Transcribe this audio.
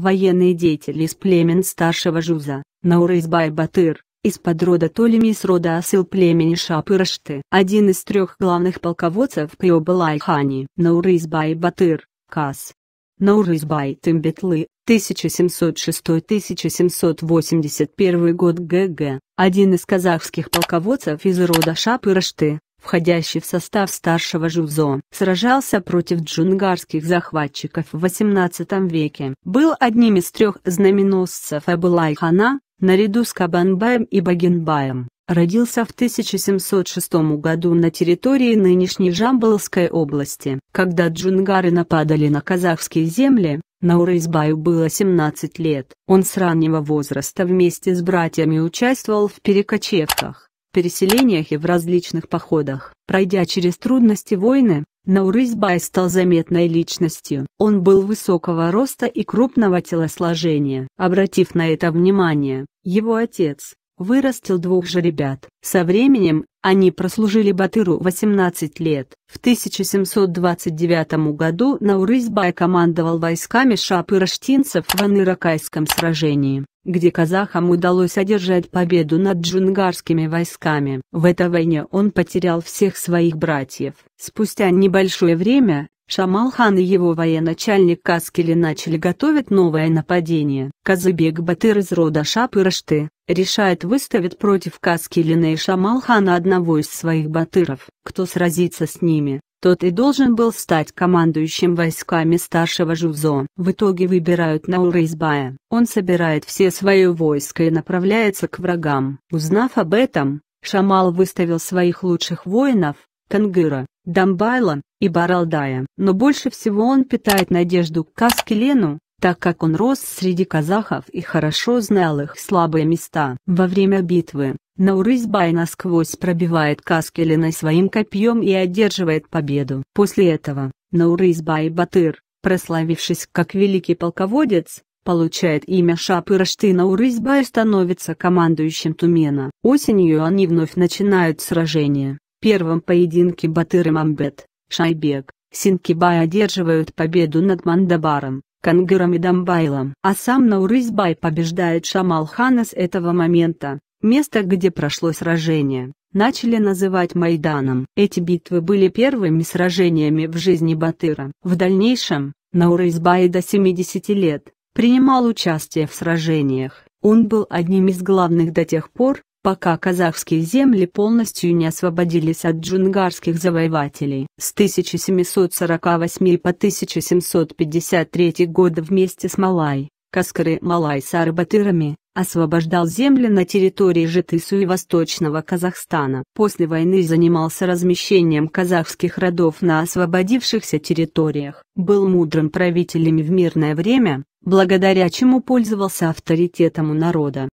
военные деятели из племен старшего Жуза, Наурызбай Батыр, из подрода Толеми из рода Асыл племени Шапырашты. Один из трех главных полководцев при Обалайхане. Наурызбай Батыр, Кас. Наурызбай Тымбетлы, 1706-1781 год ГГ, один из казахских полководцев из рода Шапырашты, входящий в состав старшего Жудзо, сражался против джунгарских захватчиков в XVIII веке. Был одним из трех знаменосцев Абылайхана, наряду с Кабанбаем и Багинбаем. Родился в 1706 году на территории нынешней Жамбылской области. Когда джунгары нападали на казахские земли, Наурызбаю было 17 лет. Он с раннего возраста вместе с братьями участвовал в перекочевках переселениях и в различных походах. Пройдя через трудности войны, Наурызбай стал заметной личностью. Он был высокого роста и крупного телосложения. Обратив на это внимание, его отец, вырастил двух же ребят. Со временем они прослужили Батыру 18 лет. В 1729 году Наурызбай командовал войсками шапы-раштинцев в Аныракайском сражении, где казахам удалось одержать победу над джунгарскими войсками. В этой войне он потерял всех своих братьев. Спустя небольшое время, Шамалхан и его военачальник Каскили начали готовить новое нападение. Казыбек Батыр из рода Шапырашты, решает выставить против Каски Лина и Шамалхана одного из своих батыров. Кто сразится с ними, тот и должен был стать командующим войсками старшего Жувзо. В итоге выбирают Наура Он собирает все свои войска и направляется к врагам. Узнав об этом, Шамал выставил своих лучших воинов, Кангыра, Дамбайла и Баралдая. Но больше всего он питает надежду к Каскелену, так как он рос среди казахов и хорошо знал их слабые места. Во время битвы, Наурызбай насквозь пробивает Каскелина своим копьем и одерживает победу. После этого, Наурызбай Батыр, прославившись как великий полководец, получает имя Шапырашты Наурызбай и становится командующим Тумена. Осенью они вновь начинают сражение. В первом поединке Батыр и Мамбет, Шайбек, Синкибай одерживают победу над Мандабаром. Кангером и Дамбайлом. А сам Наурызбай побеждает Шамалхана с этого момента. Место, где прошло сражение, начали называть Майданом. Эти битвы были первыми сражениями в жизни Батыра. В дальнейшем, Наурызбай до 70 лет, принимал участие в сражениях. Он был одним из главных до тех пор, пока казахские земли полностью не освободились от джунгарских завоевателей. С 1748 по 1753 годы вместе с Малай, Каскары Малай с арбатырами, освобождал земли на территории Житысу и Восточного Казахстана. После войны занимался размещением казахских родов на освободившихся территориях. Был мудрым правителем в мирное время, благодаря чему пользовался авторитетом у народа.